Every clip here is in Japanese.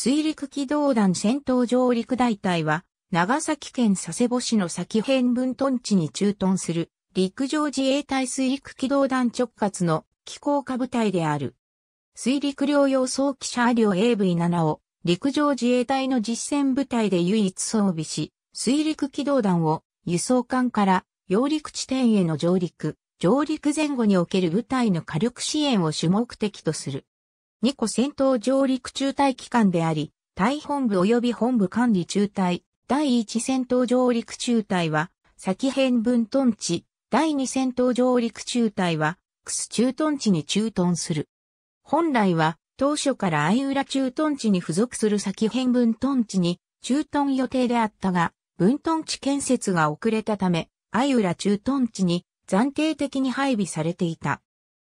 水陸機動団戦闘上陸大隊は、長崎県佐世保市の先辺分屯地に駐屯する、陸上自衛隊水陸機動団直轄の機構下部隊である。水陸両用早期車両 AV7 を陸上自衛隊の実戦部隊で唯一装備し、水陸機動団を輸送艦から揚陸地点への上陸、上陸前後における部隊の火力支援を主目的とする。二個戦闘上陸中隊機関であり、隊本部及び本部管理中隊、第1戦闘上陸中隊は、先編分屯地、第2戦闘上陸中隊は、クス駐屯地に駐屯する。本来は、当初から相浦駐屯地に付属する先編分屯地に駐屯予定であったが、分屯地建設が遅れたため、相浦駐屯地に暫定的に配備されていた。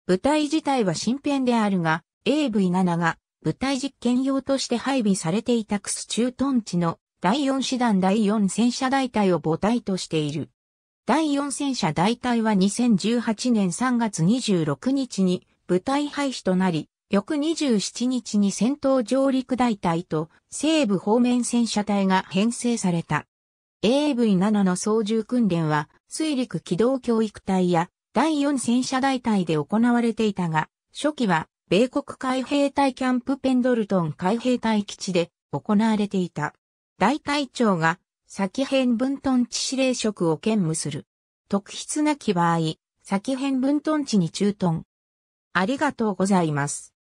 部隊自体は新編であるが、AV7 が舞台実験用として配備されていたクスト屯地の第4師団第4戦車大隊を母体としている。第4戦車大隊は2018年3月26日に部隊廃止となり、翌27日に戦闘上陸大隊と西部方面戦車隊が編成された。AV7 の操縦訓練は水陸機動教育隊や第4戦車大隊で行われていたが、初期は米国海兵隊キャンプペンドルトン海兵隊基地で行われていた。大隊長が先編分屯地司令職を兼務する。特筆なき場合、先編分屯地に駐屯。ありがとうございます。